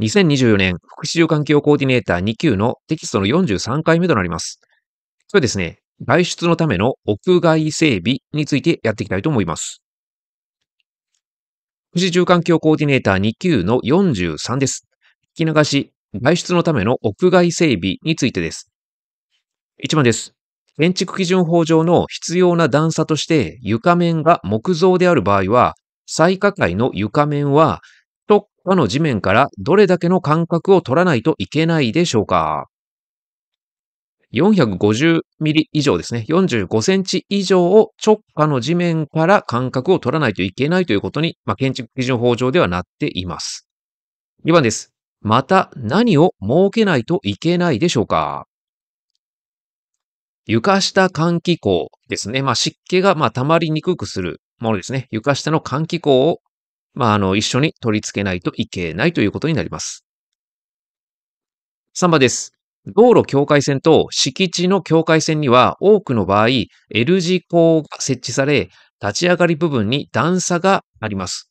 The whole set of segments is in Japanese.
2024年福祉住環境コーディネーター2級のテキストの43回目となります。それですね、外出のための屋外整備についてやっていきたいと思います。富士住環境コーディネーター2級の43です。聞き流し、外出のための屋外整備についてです。1番です。建築基準法上の必要な段差として床面が木造である場合は、最下階の床面は他の地面からどれだけの間隔を取らないといけないでしょうか ?450 ミリ以上ですね。45センチ以上を直下の地面から間隔を取らないといけないということに、まあ、建築基準法上ではなっています。2番です。また何を設けないといけないでしょうか床下換気口ですね。まあ、湿気がま溜まりにくくするものですね。床下の換気口をまあ、あの、一緒に取り付けないといけないということになります。3番です。道路境界線と敷地の境界線には多くの場合 L 字工が設置され、立ち上がり部分に段差があります。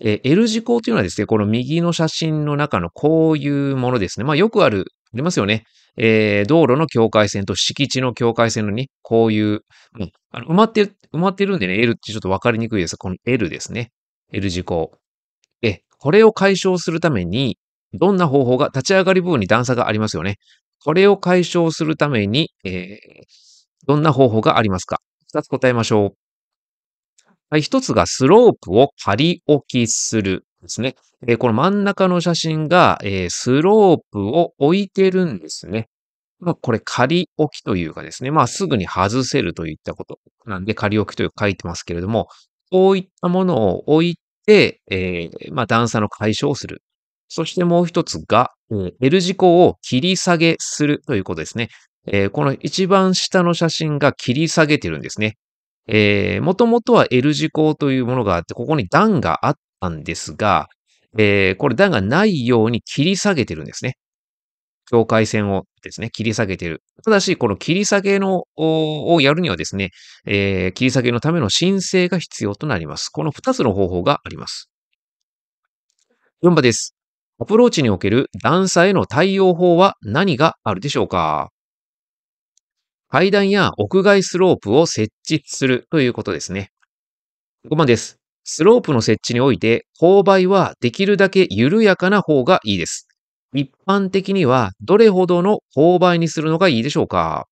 L 字工というのはですね、この右の写真の中のこういうものですね。まあよくある、ありますよね。えー、道路の境界線と敷地の境界線のに、こういう、あの埋まって、埋まってるんでね、L ってちょっとわかりにくいです。この L ですね。L 字項。え、これを解消するために、どんな方法が、立ち上がり部分に段差がありますよね。これを解消するために、えー、どんな方法がありますか二つ答えましょう。はい、一つがスロープを仮置きするですね。この真ん中の写真が、えー、スロープを置いてるんですね。まあ、これ仮置きというかですね、まあ、すぐに外せるといったことなんで仮置きという書いてますけれども、こういったものを置いて、えー、まあ、段差の解消をする。そしてもう一つが、うん、L 字項を切り下げするということですね。えー、この一番下の写真が切り下げてるんですね。えー、もともとは L 字項というものがあって、ここに段があったんですが、えー、これ段がないように切り下げてるんですね。境界線をですね、切り下げている。ただし、この切り下げの、をやるにはですね、えー、切り下げのための申請が必要となります。この2つの方法があります。4番です。アプローチにおける段差への対応法は何があるでしょうか階段や屋外スロープを設置するということですね。5番です。スロープの設置において、勾配はできるだけ緩やかな方がいいです。一般的にはどれほどの勾配にするのがいいでしょうか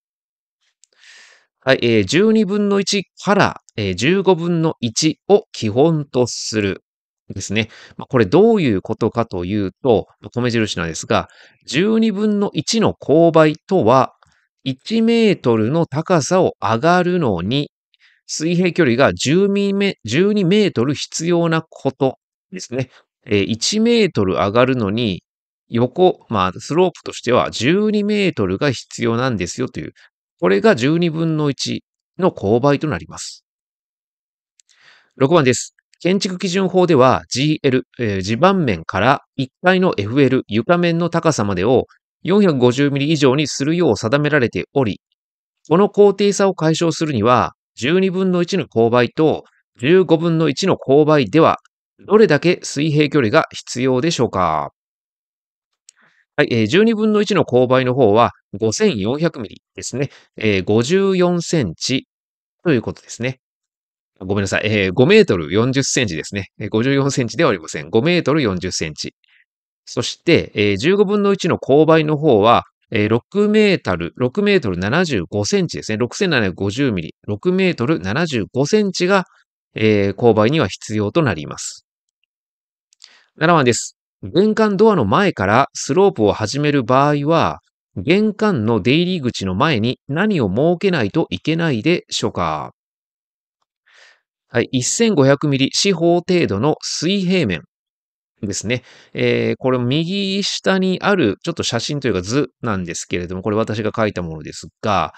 はい、えー、12分の1から、えー、15分の1を基本とする。ですね。まあ、これどういうことかというと、米印なんですが、12分の1の勾配とは、1メートルの高さを上がるのに、水平距離が12メートル必要なことですね。1メートル上がるのに横、まあ、スロープとしては12メートルが必要なんですよという、これが12分の1の勾配となります。6番です。建築基準法では GL、えー、地盤面から1階の FL、床面の高さまでを450ミリ以上にするよう定められており、この高低差を解消するには、12分の1の勾配と15分の1の勾配では、どれだけ水平距離が必要でしょうかはい、12分の1の勾配の方は5400ミリですね。54センチということですね。ごめんなさい。5メートル40センチですね。54センチではありません。5メートル40センチ。そして、15分の1の勾配の方は、6メートル、6メートル75センチですね。6750ミリ、6メートル75センチが、勾配には必要となります。7番です。玄関ドアの前からスロープを始める場合は、玄関の出入り口の前に何を設けないといけないでしょうかはい、1500ミリ四方程度の水平面ですね。えー、これ右下にあるちょっと写真というか図なんですけれども、これ私が書いたものですが、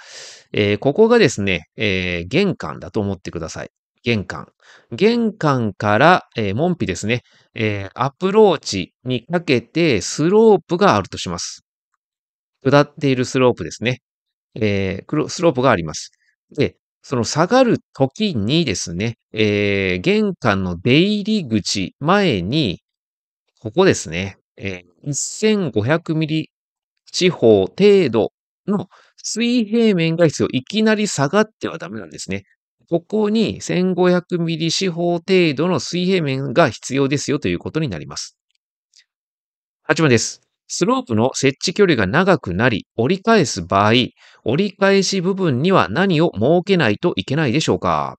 えー、ここがですね、えー、玄関だと思ってください。玄関。玄関から、えー、門扉ですね、えー、アプローチにかけてスロープがあるとします。下っているスロープですね。えー、スロープがあります。で、その下がる時にですね、えー、玄関の出入り口前に、ここですね、えー、1500ミリ地方程度の水平面が必要。いきなり下がってはダメなんですね。ここに1500ミリ四方程度の水平面が必要ですよということになります。8番です。スロープの設置距離が長くなり、折り返す場合、折り返し部分には何を設けないといけないでしょうか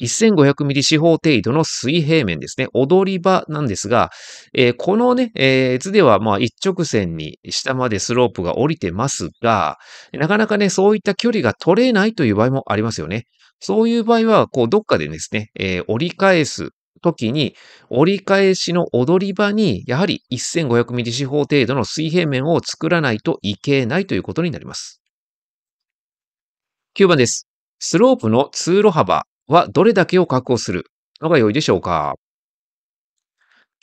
1500ミリ四方程度の水平面ですね、踊り場なんですが、えー、このね、えー、図ではまあ一直線に下までスロープが降りてますが、なかなかね、そういった距離が取れないという場合もありますよね。そういう場合は、こう、どっかでですね、えー、折り返す時に、折り返しの踊り場に、やはり1500ミリ四方程度の水平面を作らないといけないということになります。9番です。スロープの通路幅はどれだけを確保するのが良いでしょうか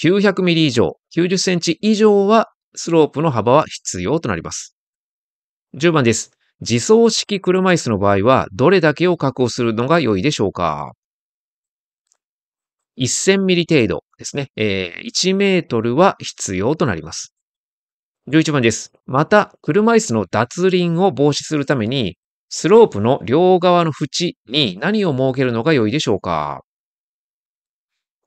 ?900 ミリ以上、90センチ以上はスロープの幅は必要となります。10番です。自走式車椅子の場合はどれだけを確保するのが良いでしょうか1000ミリ程度ですね。えー、1メートルは必要となります。11番です。また、車椅子の脱輪を防止するために、スロープの両側の縁に何を設けるのが良いでしょうか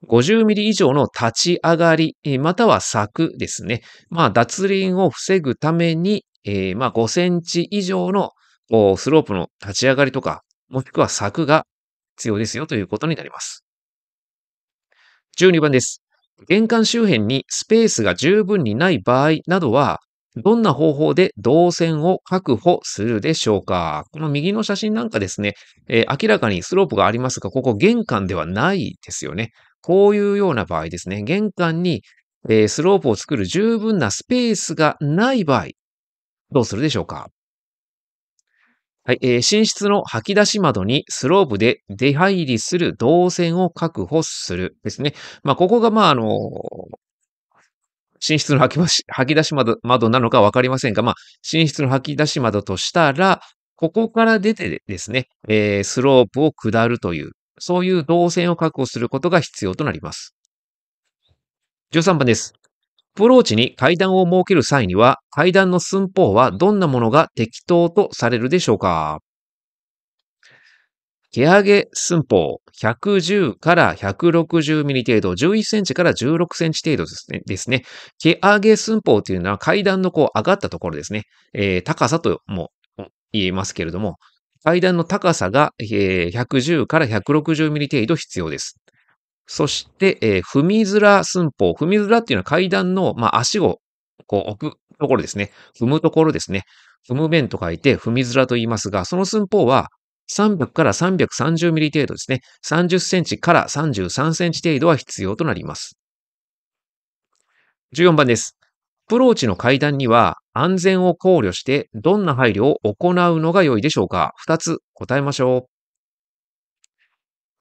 5 0ミリ以上の立ち上がり、または柵ですね。まあ、脱輪を防ぐために、えー、まあ、5センチ以上のスロープの立ち上がりとか、もしくは柵が必要ですよということになります。12番です。玄関周辺にスペースが十分にない場合などは、どんな方法で動線を確保するでしょうかこの右の写真なんかですね、えー、明らかにスロープがありますが、ここ玄関ではないですよね。こういうような場合ですね、玄関に、えー、スロープを作る十分なスペースがない場合、どうするでしょうかはい、えー、寝室の吐き出し窓にスロープで出入りする動線を確保するですね。まあ、ここが、まあ、あの、寝室の吐き吐き出し窓窓なのかわかりませんが、まあ、寝室の吐き出し窓としたら、ここから出てですね、えー、スロープを下るという、そういう動線を確保することが必要となります。13番です。アプローチに階段を設ける際には、階段の寸法はどんなものが適当とされるでしょうか毛上げ寸法110から160ミリ程度、11センチから16センチ程度ですね。ですね毛上げ寸法というのは階段のこう上がったところですね。えー、高さとも言えますけれども、階段の高さが、えー、110から160ミリ程度必要です。そして、えー、踏みづら寸法。踏みづらっていうのは階段の、まあ、足をこう置くところですね。踏むところですね。踏む面と書いて踏みづらと言いますが、その寸法は300から330ミリ程度ですね。30センチから33センチ程度は必要となります。14番です。アプローチの階段には安全を考慮してどんな配慮を行うのが良いでしょうか ?2 つ答えましょ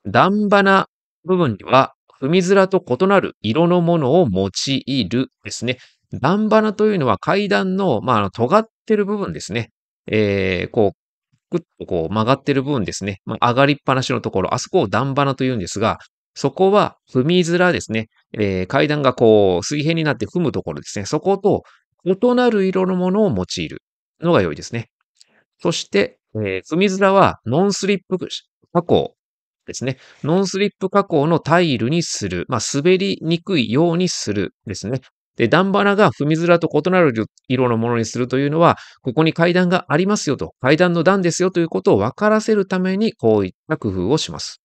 う。段花部分には踏み面と異なる色のものを用いるですね。段花というのは階段の、まあ、尖ってる部分ですね。えー、こう、くっとこう曲がってる部分ですね、まあ、上がりっぱなしのところ、あそこを段花というんですが、そこは踏み面ですね、えー、階段がこう水平になって踏むところですね、そこと異なる色のものを用いるのが良いですね。そして、えー、踏み面はノンスリップ加工ですね。ノンスリップ加工のタイルにする。まあ、滑りにくいようにするですね。で、段花が踏み面と異なる色のものにするというのは、ここに階段がありますよと、階段の段ですよということを分からせるために、こういった工夫をします。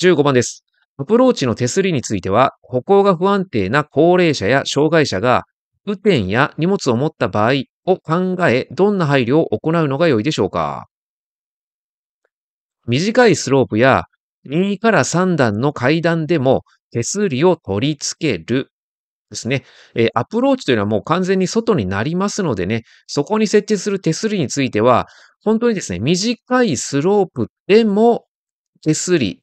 15番です。アプローチの手すりについては、歩行が不安定な高齢者や障害者が、雨天や荷物を持った場合を考え、どんな配慮を行うのが良いでしょうか短いスロープや2から3段の階段でも手すりを取り付けるですね。えー、アプローチというのはもう完全に外になりますのでね、そこに設置する手すりについては、本当にですね、短いスロープでも手すり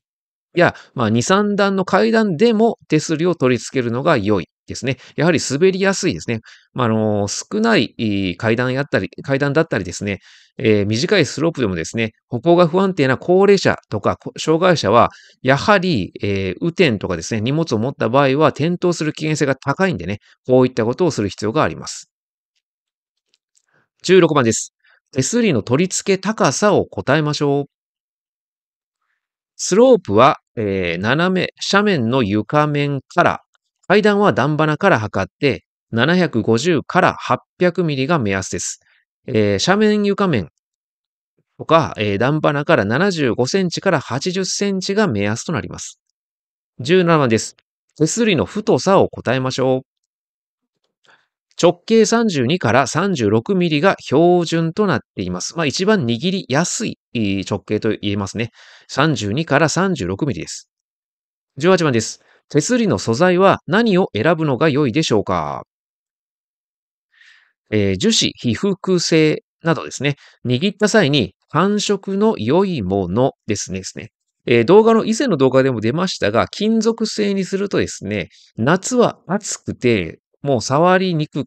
や、まあ、2、3段の階段でも手すりを取り付けるのが良いですね、やはり滑りやすいですね。まあ、あの少ない階段やったり、階段だったりですね、えー、短いスロープでもですね、歩行が不安定な高齢者とか障害者は、やはり、えー、雨天とかですね、荷物を持った場合は転倒する危険性が高いんでね、こういったことをする必要があります。16番です。手すりの取り付け高さを答えましょう。スロープは、えー、斜め、斜面の床面から階段は段花から測って750から800ミリが目安です。えー、斜面床面とか、えー、段花から75センチから80センチが目安となります。17です。手すりの太さを答えましょう。直径32から36ミリが標準となっています。まあ一番握りやすい直径と言えますね。32から36ミリです。18番です。手すりの素材は何を選ぶのが良いでしょうか、えー、樹脂、被覆性などですね、握った際に感触の良いものですねですねえー、動画の以前の動画でも出ましたが、金属製にするとですね、夏は暑くて、もう触りにくい。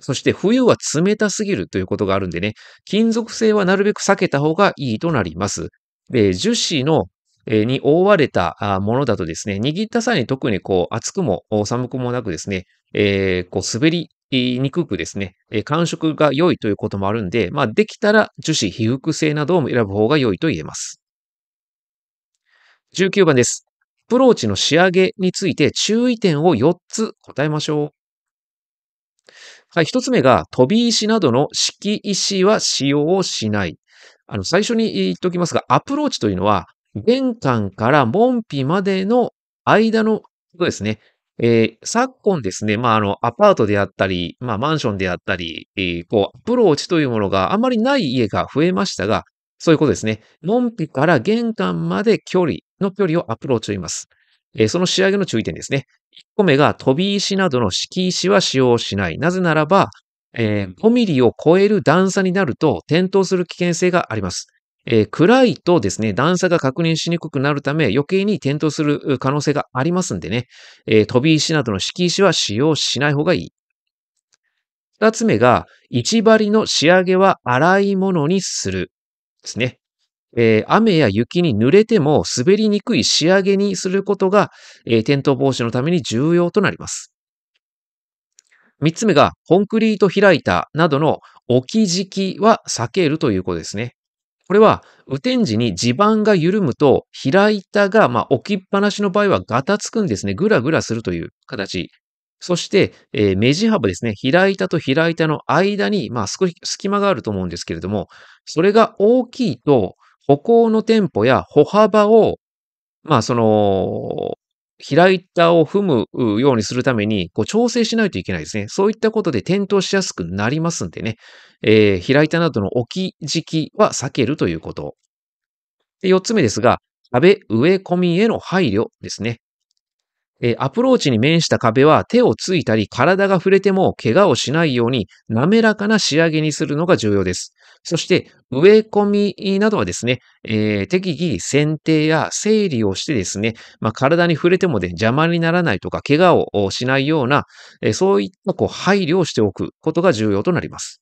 そして冬は冷たすぎるということがあるんでね、金属製はなるべく避けた方がいいとなります。で、樹脂のに覆われたものだとですね、握った際に特にこう、熱くも寒くもなくですね、えー、こう、滑りにくくですね、感触が良いということもあるんで、まあ、できたら樹脂被覆性などを選ぶ方が良いと言えます。19番です。アプローチの仕上げについて注意点を4つ答えましょう。はい、1つ目が、飛び石などの敷石は使用をしない。あの、最初に言っておきますが、アプローチというのは、玄関から門扉までの間のことですね。えー、昨今ですね、まあ、あの、アパートであったり、まあ、マンションであったり、えー、こう、アプローチというものがあまりない家が増えましたが、そういうことですね。門扉から玄関まで距離の距離をアプローチと言います。えー、その仕上げの注意点ですね。1個目が飛び石などの敷石は使用しない。なぜならば、えー、5ミリを超える段差になると転倒する危険性があります。えー、暗いとですね、段差が確認しにくくなるため余計に転倒する可能性がありますんでね、えー、飛び石などの敷石は使用しない方がいい。二つ目が、置張りの仕上げは粗いものにする。ですね。えー、雨や雪に濡れても滑りにくい仕上げにすることが、えー、転倒防止のために重要となります。三つ目が、コンクリート開いたなどの置き敷きは避けるということですね。これは、雨天時に地盤が緩むと、平板が、まあ、置きっぱなしの場合はガタつくんですね。ぐらぐらするという形。そして、えー、目地幅ですね。平板と平板の間に、まあ、少し隙間があると思うんですけれども、それが大きいと、歩行のテンポや歩幅を、まあ、その、開いたを踏むようにするために、こう調整しないといけないですね。そういったことで転倒しやすくなりますんでね。えー、開いたなどの置き時期は避けるということ。で、四つ目ですが、壁植え込みへの配慮ですね。えー、アプローチに面した壁は手をついたり体が触れても怪我をしないように滑らかな仕上げにするのが重要です。そして、植え込みなどはですね、えー、適宜剪定や整理をしてですね、まあ、体に触れても、ね、邪魔にならないとか、怪我をしないような、えー、そういったこう配慮をしておくことが重要となります。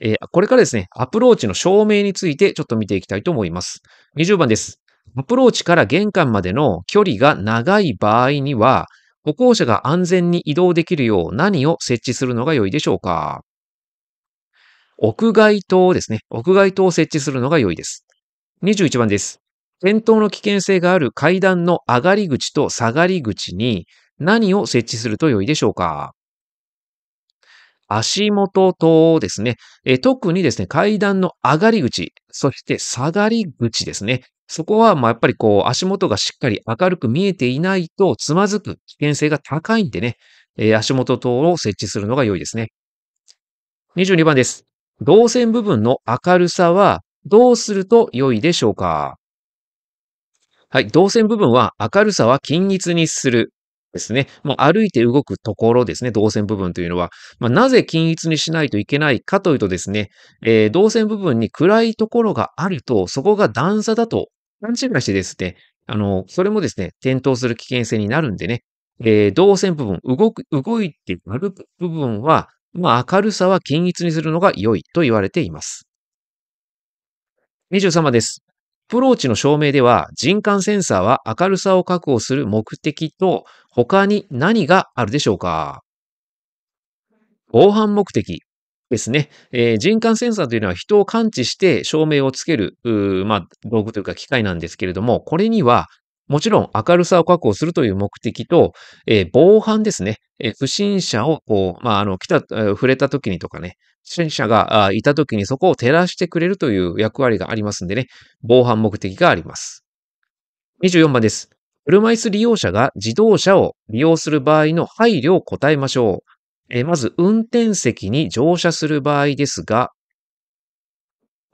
えー、これからですね、アプローチの証明についてちょっと見ていきたいと思います。20番です。アプローチから玄関までの距離が長い場合には、歩行者が安全に移動できるよう何を設置するのが良いでしょうか屋外灯ですね。屋外灯を設置するのが良いです。21番です。転倒の危険性がある階段の上がり口と下がり口に何を設置すると良いでしょうか足元灯ですね。え特にですね、階段の上がり口、そして下がり口ですね。そこは、まやっぱりこう、足元がしっかり明るく見えていないと、つまずく危険性が高いんでね、えー、足元灯を設置するのが良いですね。22番です。動線部分の明るさはどうすると良いでしょうかはい。動線部分は明るさは均一にする。ですね。まあ、歩いて動くところですね。動線部分というのは。まあ、なぜ均一にしないといけないかというとですね、えー、動線部分に暗いところがあると、そこが段差だと勘違いしてですね、あの、それもですね、転倒する危険性になるんでね、えー、動線部分、動く、動いて歩く部分はまあ、明るさは均一にするのが良いと言われています。23です。プローチの証明では人感センサーは明るさを確保する目的と他に何があるでしょうか防犯目的ですね。えー、人感センサーというのは人を感知して照明をつける、まあ、道具というか機械なんですけれども、これにはもちろん明るさを確保するという目的と、えー、防犯ですね。えー、不審者を、こう、まあ、あの、来た、えー、触れた時にとかね、不審者がいた時にそこを照らしてくれるという役割がありますんでね、防犯目的があります。24番です。車椅子利用者が自動車を利用する場合の配慮を答えましょう。えー、まず、運転席に乗車する場合ですが、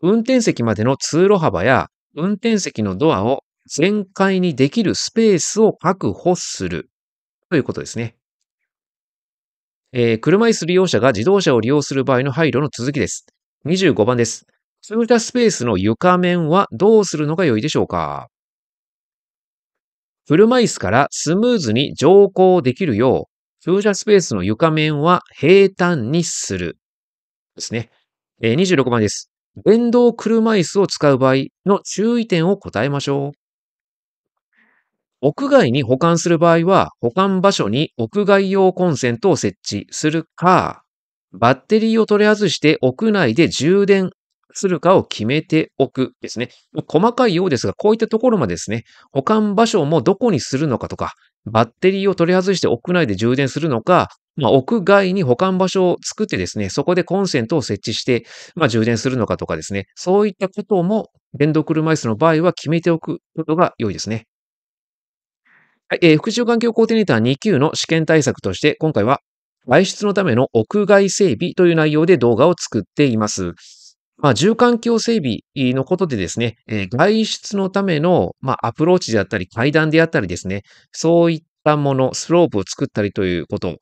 運転席までの通路幅や運転席のドアを全開にできるスペースを確保するということですね。えー、車椅子利用者が自動車を利用する場合の配慮の続きです。25番です。そういったスペースの床面はどうするのが良いでしょうか車椅子からスムーズに乗降できるよう、駐車スペースの床面は平坦にする。ですね。え26番です。電動車椅子を使う場合の注意点を答えましょう。屋外に保管する場合は、保管場所に屋外用コンセントを設置するか、バッテリーを取り外して屋内で充電するかを決めておくですね。細かいようですが、こういったところまでですね、保管場所もどこにするのかとか、バッテリーを取り外して屋内で充電するのか、まあ、屋外に保管場所を作ってですね、そこでコンセントを設置して、まあ、充電するのかとかですね、そういったことも電動車椅子の場合は決めておくことが良いですね。はい、えー、環境コーディネーター2級の試験対策として、今回は外出のための屋外整備という内容で動画を作っています。まあ、住環境整備のことでですね、えー、外出のための、まあ、アプローチであったり、階段であったりですね、そういったもの、スロープを作ったりということ、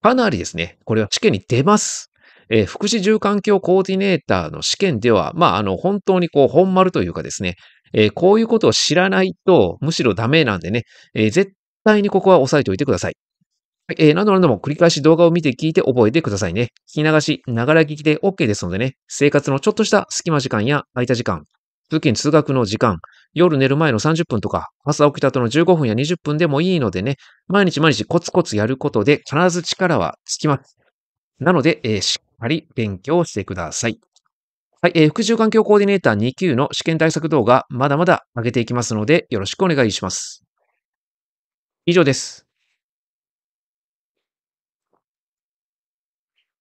かなりですね、これは試験に出ます。えー、福祉住環境コーディネーターの試験では、まあ、あの、本当にこう、本丸というかですね、えー、こういうことを知らないと、むしろダメなんでね、えー、絶対にここは押さえておいてください。はい、えー、何度何度も繰り返し動画を見て聞いて覚えてくださいね。聞き流し、ながら聞きで OK ですのでね、生活のちょっとした隙間時間や空いた時間、通勤通学の時間、夜寝る前の30分とか、朝起きた後の15分や20分でもいいのでね、毎日毎日コツコツやることで必ず力はつきます。なので、えー、しっかり勉強してください。はい、えー、副住環境コーディネーター2級の試験対策動画、まだまだ上げていきますので、よろしくお願いします。以上です。